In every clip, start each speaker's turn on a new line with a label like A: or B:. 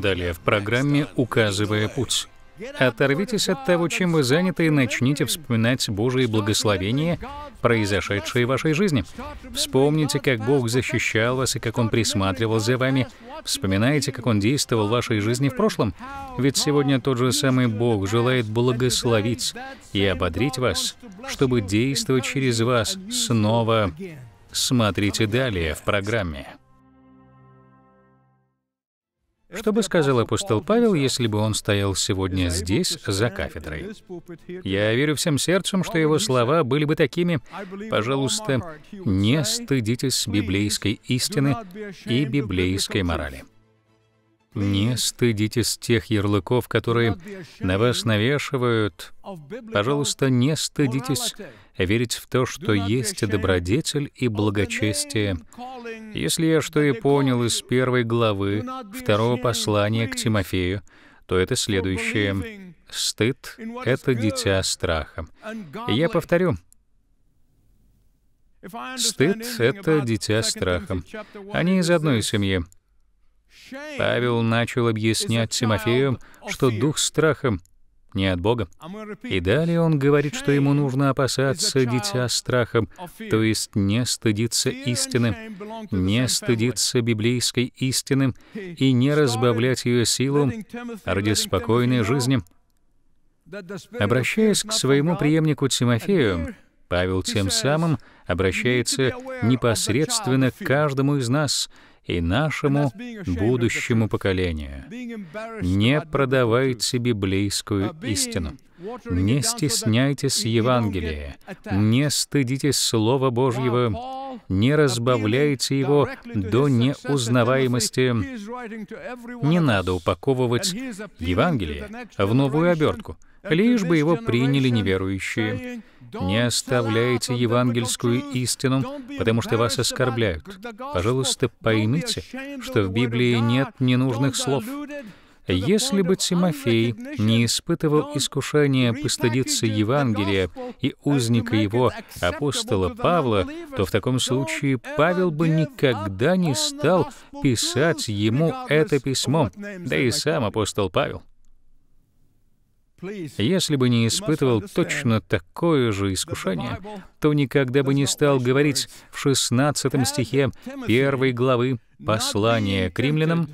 A: Далее в программе «Указывая путь». Оторвитесь от того, чем вы заняты, и начните вспоминать Божие благословения, произошедшие в вашей жизни. Вспомните, как Бог защищал вас и как Он присматривал за вами. Вспоминайте, как Он действовал в вашей жизни в прошлом. Ведь сегодня тот же самый Бог желает благословить и ободрить вас, чтобы действовать через вас снова. Смотрите далее в программе. Что бы сказал апостол Павел, если бы он стоял сегодня здесь, за кафедрой? Я верю всем сердцем, что его слова были бы такими. Пожалуйста, не стыдитесь библейской истины и библейской морали. Не стыдитесь тех ярлыков, которые на вас навешивают. Пожалуйста, не стыдитесь верить в то, что есть добродетель и благочестие, если я что и понял из первой главы второго послания к Тимофею, то это следующее. Стыд — это дитя страха. И я повторю, Стыд — это дитя страха. Они из одной семьи. Павел начал объяснять Тимофею, что дух страха не от Бога. А и далее он говорит, что ему нужно опасаться дитя страхом, то есть не стыдиться истины, не стыдиться библейской истины и не разбавлять ее силу ради спокойной жизни. Обращаясь к своему преемнику Тимофею, Павел тем самым обращается непосредственно к каждому из нас и нашему будущему поколению. Не продавайте библейскую истину. Не стесняйтесь Евангелия, не стыдитесь Слова Божьего, не разбавляйте его до неузнаваемости. Не надо упаковывать Евангелие в новую обертку, лишь бы его приняли неверующие. Не оставляйте евангельскую истину, потому что вас оскорбляют. Пожалуйста, поймите, что в Библии нет ненужных слов — если бы Тимофей не испытывал искушения постыдиться Евангелия и узника его, апостола Павла, то в таком случае Павел бы никогда не стал писать ему это письмо, да и сам апостол Павел. Если бы не испытывал точно такое же искушение, то никогда бы не стал говорить в 16 стихе 1 главы послания к римлянам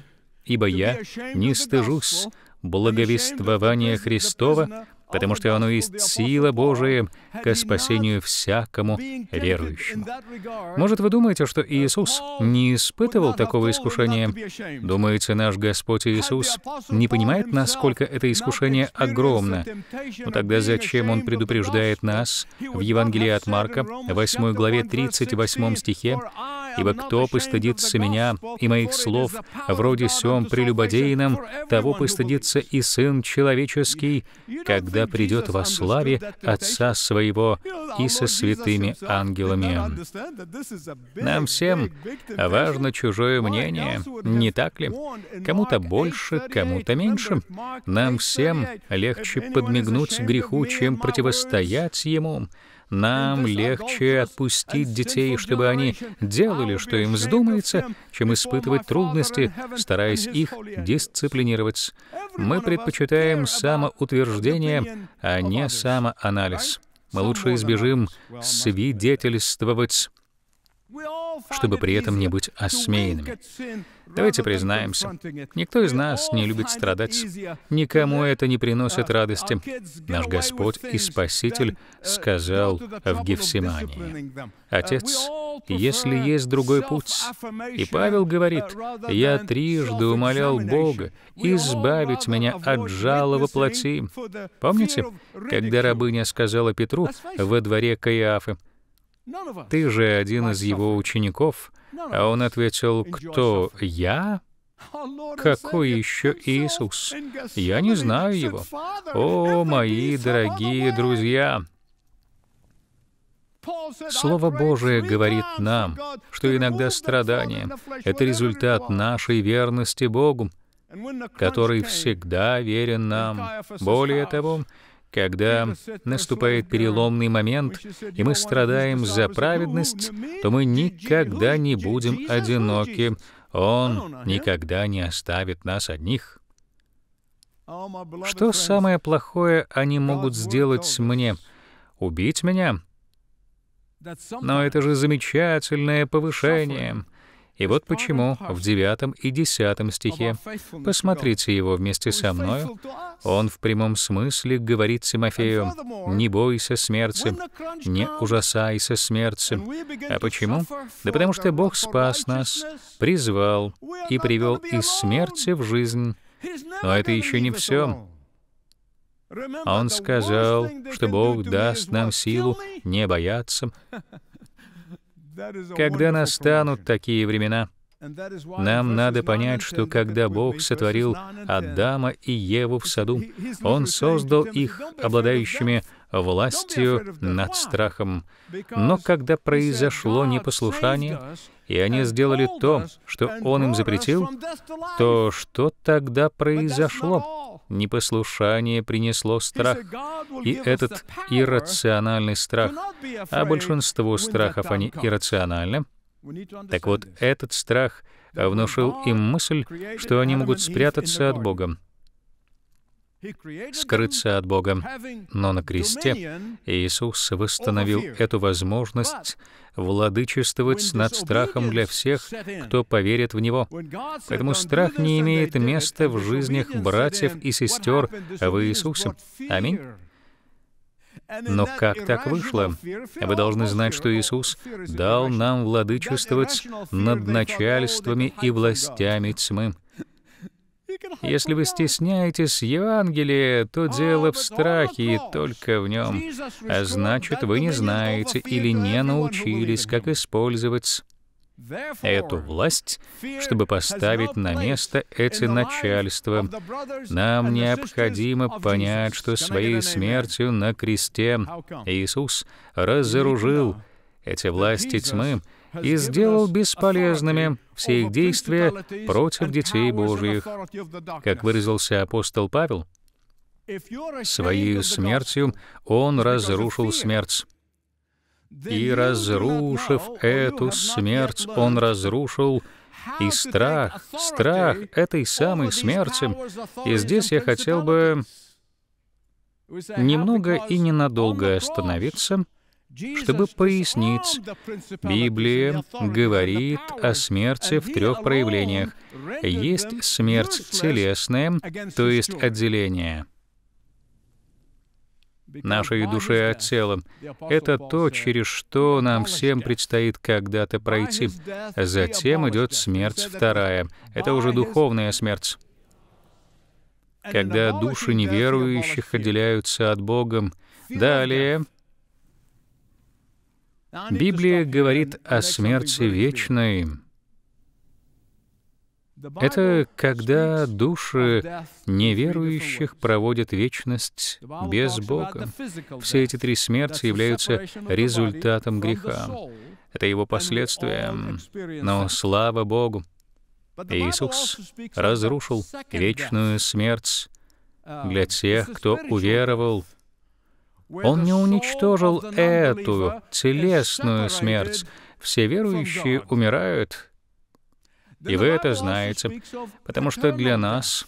A: ибо я не стыжусь благовествования Христова, потому что оно есть сила Божия ко спасению всякому верующему. Может, вы думаете, что Иисус не испытывал такого искушения? Думаете, наш Господь Иисус не понимает, насколько это искушение огромно? Но ну, тогда зачем Он предупреждает нас в Евангелии от Марка, 8 главе 38 стихе, Ибо кто постыдится меня и моих слов, вроде сем прелюбодейным, того постыдится и Сын Человеческий, когда придет во славе Отца Своего и со святыми ангелами. Нам всем важно чужое мнение, не так ли? Кому-то больше, кому-то меньше. Нам всем легче подмигнуть греху, чем противостоять ему. Нам легче отпустить детей, чтобы они делали, что им вздумается, чем испытывать трудности, стараясь их дисциплинировать. Мы предпочитаем самоутверждение, а не самоанализ. Мы лучше избежим свидетельствовать, чтобы при этом не быть осмеянными. Давайте признаемся, никто из нас не любит страдать. Никому это не приносит радости. Наш Господь и Спаситель сказал в Гефсимании, «Отец, если есть другой путь». И Павел говорит, «Я трижды умолял Бога избавить меня от жала во плоти». Помните, когда рабыня сказала Петру во дворе Каиафы, ты же один из его учеников. А он ответил, кто я? Какой еще Иисус? Я не знаю его. О, мои дорогие друзья! Слово Божие говорит нам, что иногда страдания — это результат нашей верности Богу, который всегда верен нам. Более того, когда наступает переломный момент, и мы страдаем за праведность, то мы никогда не будем одиноки. Он никогда не оставит нас одних. Что самое плохое они могут сделать мне? Убить меня? Но это же замечательное повышение. И вот почему в 9 и 10 стихе, посмотрите его вместе со мною, он в прямом смысле говорит Тимофею, «Не бойся смерти, не ужасайся смерти». А почему? Да потому что Бог спас нас, призвал и привел из смерти в жизнь. Но это еще не все. А он сказал, что Бог даст нам силу не бояться, когда настанут такие времена, нам надо понять, что когда Бог сотворил Адама и Еву в саду, Он создал их обладающими властью над страхом. Но когда произошло непослушание, и они сделали то, что Он им запретил, то что тогда произошло? Непослушание принесло страх, и этот иррациональный страх, а большинство страхов, они иррациональны. Так вот, этот страх внушил им мысль, что они могут спрятаться от Бога, скрыться от Бога. Но на кресте Иисус восстановил эту возможность владычествовать над страхом для всех, кто поверит в него. Поэтому страх не имеет места в жизнях братьев и сестер в Иисусе. Аминь. Но как так вышло? А вы должны знать, что Иисус дал нам владычествовать над начальствами и властями тьмы. Если вы стесняетесь Евангелия, то дело в страхе и только в нем. А значит, вы не знаете или не научились, как использовать эту власть, чтобы поставить на место эти начальства. Нам необходимо понять, что своей смертью на кресте Иисус разоружил эти власти тьмы, и сделал бесполезными все их действия против детей Божьих. Как выразился апостол Павел, «Своей смертью он разрушил смерть». И, разрушив эту смерть, он разрушил и страх, страх этой самой смерти. И здесь я хотел бы немного и ненадолго остановиться — чтобы пояснить, Библия говорит о смерти в трех проявлениях. Есть смерть телесная, то есть отделение нашей души от тела. Это то, через что нам всем предстоит когда-то пройти. Затем идет смерть вторая. Это уже духовная смерть. Когда души неверующих отделяются от Бога. Далее Библия говорит о смерти вечной. Это когда души неверующих проводят вечность без Бога. Все эти три смерти являются результатом греха. Это его последствием. Но слава Богу, Иисус разрушил вечную смерть для тех, кто уверовал он не уничтожил эту телесную смерть. Все верующие умирают, и вы это знаете, потому что для нас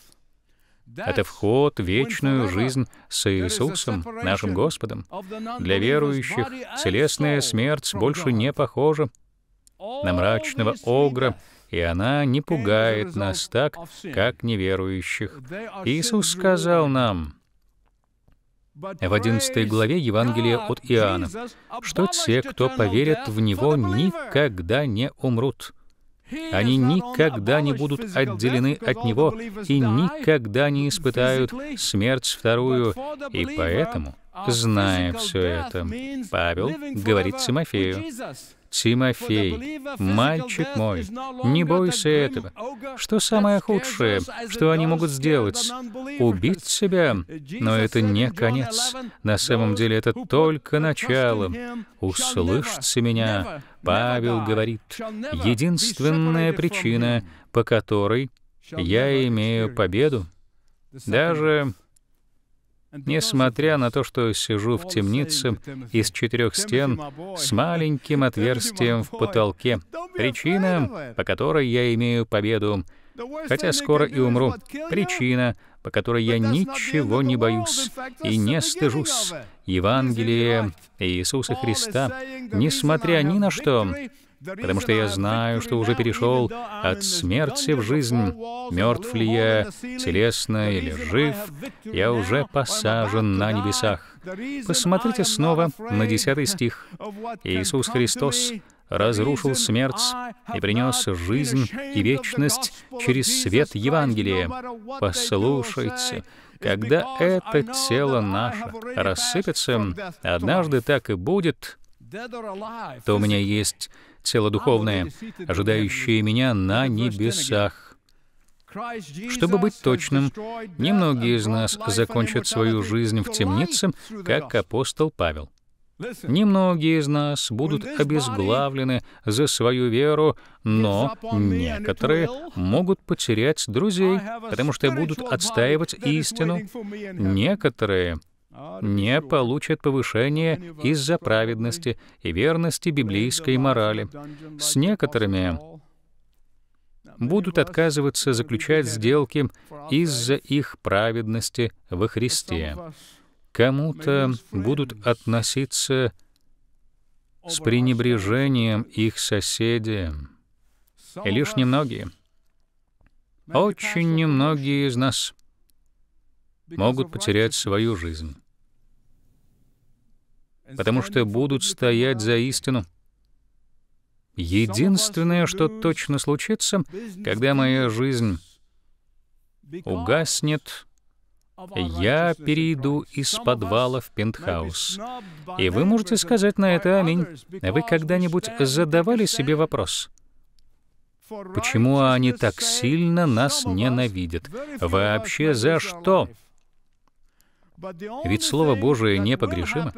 A: это вход в вечную жизнь с Иисусом, нашим Господом. Для верующих телесная смерть больше не похожа на мрачного огра, и она не пугает нас так, как неверующих. Иисус сказал нам, Э, в 11 главе Евангелия от Иоанна, что те, кто поверят в Него, никогда не умрут. Они никогда не будут отделены от Него и никогда не испытают смерть вторую. И поэтому, зная все это, Павел говорит Тимофею, Тимофей, мальчик мой, не бойся этого. Что самое худшее, что они могут сделать? Убить тебя? Но это не конец. На самом деле это только начало. Услышьте меня. Павел говорит, единственная причина, по которой я имею победу, даже Несмотря на то, что сижу в темнице из четырех стен с маленьким отверстием в потолке, причина, по которой я имею победу, хотя скоро и умру, причина, по которой я ничего не боюсь и не стыжусь, Евангелие Иисуса Христа, несмотря ни на что, потому что я знаю, что уже перешел от смерти в жизнь. Мертв ли я, телесно или жив, я уже посажен на небесах. Посмотрите снова на 10 стих. «Иисус Христос разрушил смерть и принес жизнь и вечность через свет Евангелия. Послушайте, когда это тело наше рассыпется, однажды так и будет, то у меня есть духовное, ожидающее меня на небесах. Чтобы быть точным, немногие из нас закончат свою жизнь в темнице, как апостол Павел. Немногие из нас будут обезглавлены за свою веру, но некоторые могут потерять друзей, потому что будут отстаивать истину. Некоторые — не получат повышения из-за праведности и верности библейской морали. С некоторыми будут отказываться заключать сделки из-за их праведности во Христе. Кому-то будут относиться с пренебрежением их соседи. И лишь немногие, очень немногие из нас могут потерять свою жизнь потому что будут стоять за истину. Единственное, что точно случится, когда моя жизнь угаснет, я перейду из подвала в пентхаус. И вы можете сказать на это «Аминь». Вы когда-нибудь задавали себе вопрос — Почему они так сильно нас ненавидят? Вообще за что? Ведь Слово Божие непогрешимо.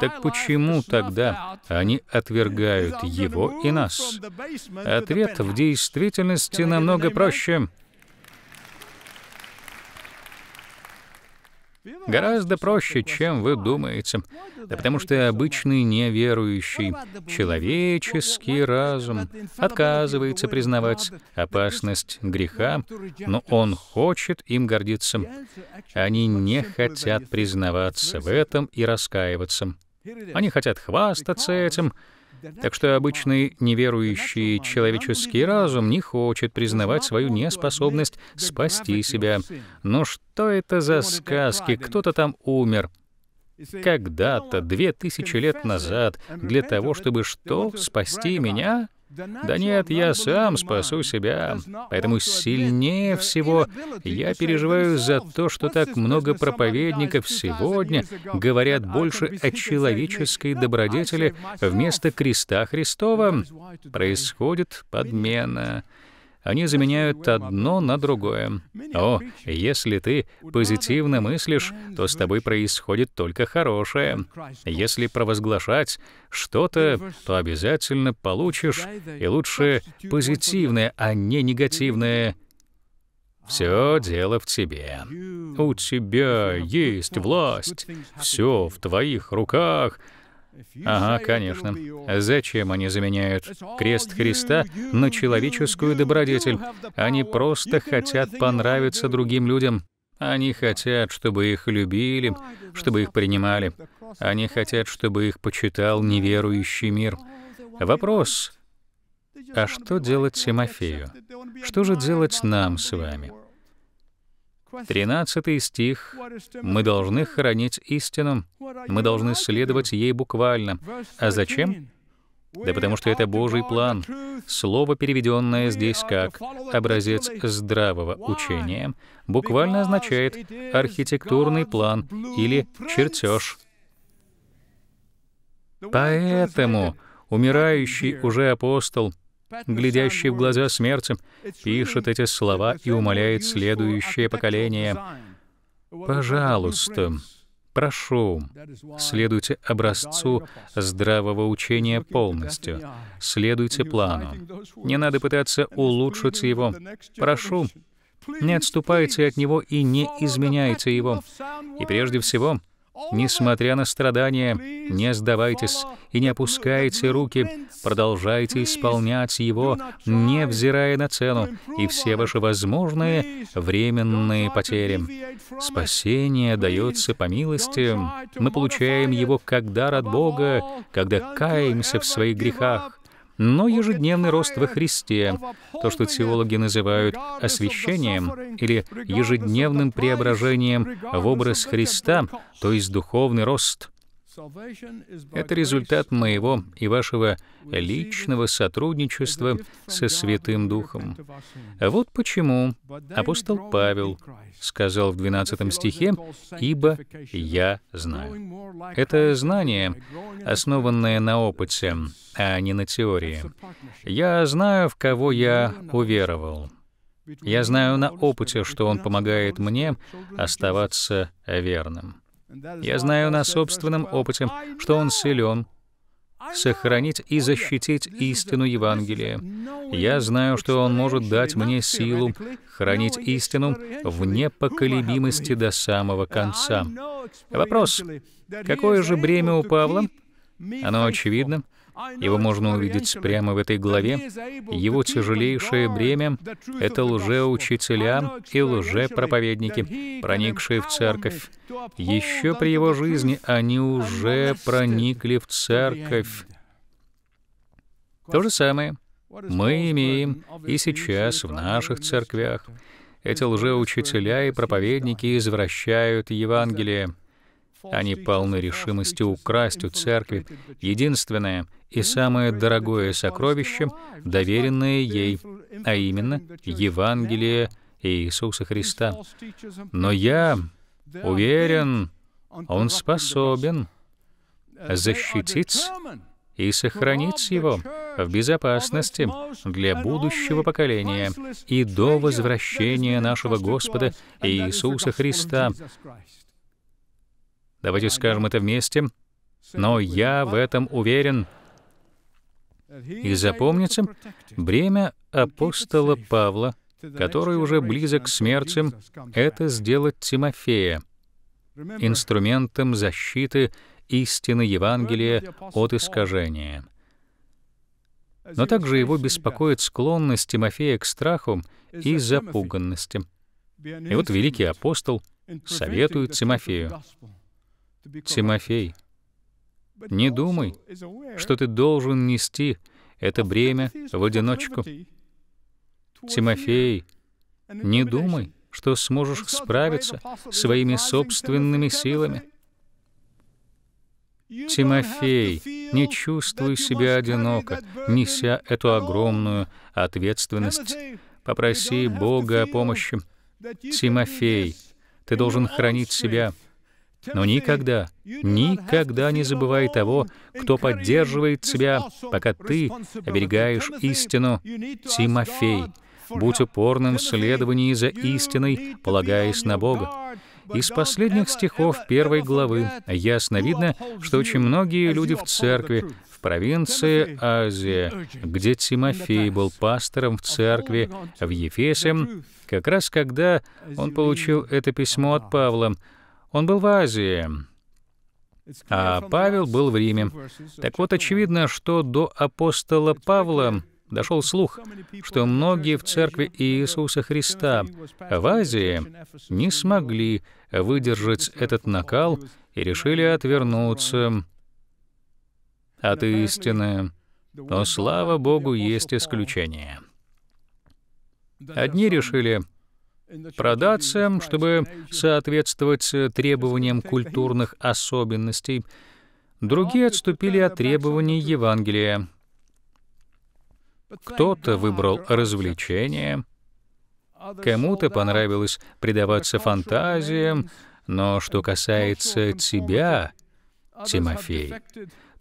A: Так почему тогда они отвергают его и нас? Ответ в действительности намного проще — Гораздо проще, чем вы думаете. Да потому что обычный неверующий, человеческий разум отказывается признавать опасность греха, но он хочет им гордиться. Они не хотят признаваться в этом и раскаиваться. Они хотят хвастаться этим, так что обычный неверующий человеческий разум не хочет признавать свою неспособность спасти себя. Но что это за сказки? Кто-то там умер. Когда-то, две тысячи лет назад, для того, чтобы что? Спасти меня? Да нет, я сам спасу себя. Поэтому сильнее всего я переживаю за то, что так много проповедников сегодня говорят больше о человеческой добродетели вместо креста Христова. Происходит подмена. Они заменяют одно на другое. О, если ты позитивно мыслишь, то с тобой происходит только хорошее. Если провозглашать что-то, то обязательно получишь, и лучше позитивное, а не негативное. Все дело в тебе. У тебя есть власть. Все в твоих руках. Ага, конечно. Зачем они заменяют крест Христа на человеческую добродетель? Они просто хотят понравиться другим людям. Они хотят, чтобы их любили, чтобы их принимали. Они хотят, чтобы их почитал неверующий мир. Вопрос, а что делать Тимофею? Что же делать нам с вами? 13 стих. Мы должны хранить истину, мы должны следовать ей буквально. А зачем? Да потому что это Божий план. Слово, переведенное здесь как «образец здравого учения», буквально означает «архитектурный план» или «чертеж». Поэтому умирающий уже апостол — глядящий в глаза смерти, пишет эти слова и умоляет следующее поколение. «Пожалуйста, прошу, следуйте образцу здравого учения полностью, следуйте плану. Не надо пытаться улучшить его. Прошу, не отступайте от него и не изменяйте его. И прежде всего, — Несмотря на страдания, не сдавайтесь и не опускайте руки, продолжайте исполнять Его, невзирая на цену и все ваши возможные временные потери. Спасение дается по милости. Мы получаем его, когда рад Бога, когда каемся в своих грехах, но ежедневный рост во Христе, то, что теологи называют освящением или ежедневным преображением в образ Христа, то есть духовный рост — это результат моего и вашего личного сотрудничества со Святым Духом. А вот почему апостол Павел сказал в 12 стихе, «Ибо я знаю». Это знание, основанное на опыте, а не на теории. «Я знаю, в кого я уверовал». Я знаю на опыте, что он помогает мне оставаться верным. Я знаю на собственном опыте, что он силен сохранить и защитить истину Евангелия. Я знаю, что Он может дать мне силу хранить истину в непоколебимости до самого конца. Вопрос, какое же бремя у Павла? Оно очевидно — его можно увидеть прямо в этой главе. Его тяжелейшее бремя — это лжеучителя и лжепроповедники, проникшие в церковь. Еще при его жизни они уже проникли в церковь. То же самое мы имеем и сейчас в наших церквях. Эти лжеучителя и проповедники извращают Евангелие. Они полны решимости украсть у церкви единственное и самое дорогое сокровище, доверенное ей, а именно Евангелие Иисуса Христа. Но я уверен, Он способен защитить и сохранить его в безопасности для будущего поколения и до возвращения нашего Господа Иисуса Христа. Давайте скажем это вместе. Но я в этом уверен. И запомните, бремя апостола Павла, который уже близок к смерти, это сделать Тимофея инструментом защиты истины Евангелия от искажения. Но также его беспокоит склонность Тимофея к страху и запуганности. И вот великий апостол советует Тимофею, Тимофей, не думай, что ты должен нести это бремя в одиночку. Тимофей, не думай, что сможешь справиться своими собственными силами. Тимофей, не чувствуй себя одиноко, неся эту огромную ответственность. Попроси Бога о помощи. Тимофей, ты должен хранить себя но никогда, никогда не забывай того, кто поддерживает тебя, пока ты оберегаешь истину. Тимофей, будь упорным в следовании за истиной, полагаясь на Бога. Из последних стихов первой главы ясно видно, что очень многие люди в церкви, в провинции Азия, где Тимофей был пастором в церкви в Ефесе, как раз когда он получил это письмо от Павла, он был в Азии, а Павел был в Риме. Так вот, очевидно, что до апостола Павла дошел слух, что многие в церкви Иисуса Христа в Азии не смогли выдержать этот накал и решили отвернуться от истины. Но, слава Богу, есть исключения. Одни решили продаться, чтобы соответствовать требованиям культурных особенностей. Другие отступили от требований Евангелия. Кто-то выбрал развлечения, кому-то понравилось предаваться фантазиям, но что касается тебя, Тимофей,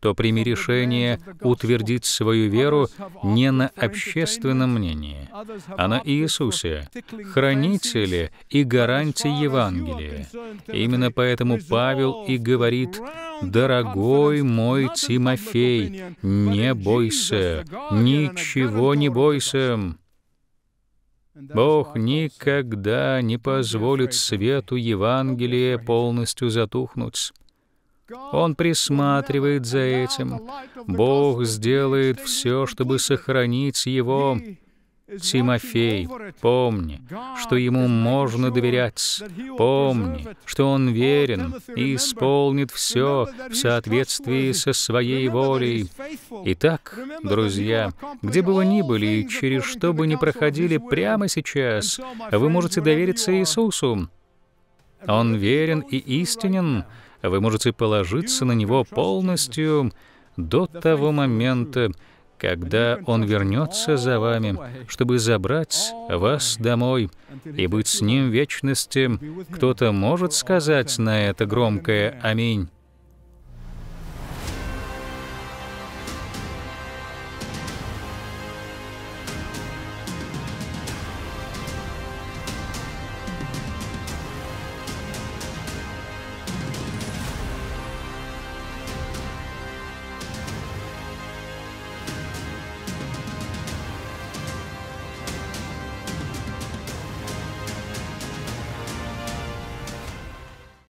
A: то прими решение утвердить свою веру не на общественном мнении, а на Иисусе, хранителе и гарантии Евангелия. Именно поэтому Павел и говорит, «Дорогой мой Тимофей, не бойся, ничего не бойся». Бог никогда не позволит свету Евангелия полностью затухнуть. Он присматривает за этим. Бог сделает все, чтобы сохранить его. Тимофей, помни, что ему можно доверять. Помни, что он верен и исполнит все в соответствии со своей волей. Итак, друзья, где бы вы ни были и через что бы ни проходили прямо сейчас, вы можете довериться Иисусу. Он верен и истинен, вы можете положиться на него полностью до того момента, когда Он вернется за вами, чтобы забрать вас домой и быть с Ним в вечности. Кто-то может сказать на это громкое «Аминь».